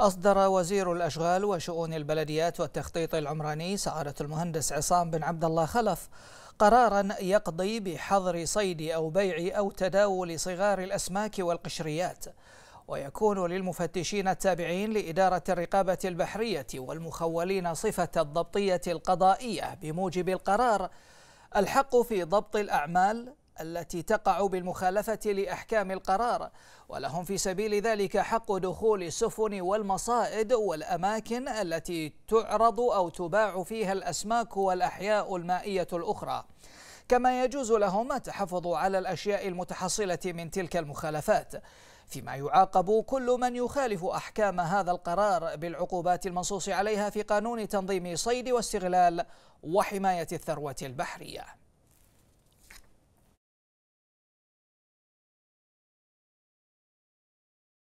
أصدر وزير الأشغال وشؤون البلديات والتخطيط العمراني سعادة المهندس عصام بن عبد الله خلف قرارا يقضي بحظر صيد أو بيع أو تداول صغار الأسماك والقشريات ويكون للمفتشين التابعين لإدارة الرقابة البحرية والمخولين صفة الضبطية القضائية بموجب القرار الحق في ضبط الأعمال التي تقع بالمخالفة لأحكام القرار ولهم في سبيل ذلك حق دخول السفن والمصائد والأماكن التي تعرض أو تباع فيها الأسماك والأحياء المائية الأخرى كما يجوز لهم التحفظ على الأشياء المتحصلة من تلك المخالفات فيما يعاقب كل من يخالف أحكام هذا القرار بالعقوبات المنصوص عليها في قانون تنظيم صيد واستغلال وحماية الثروة البحرية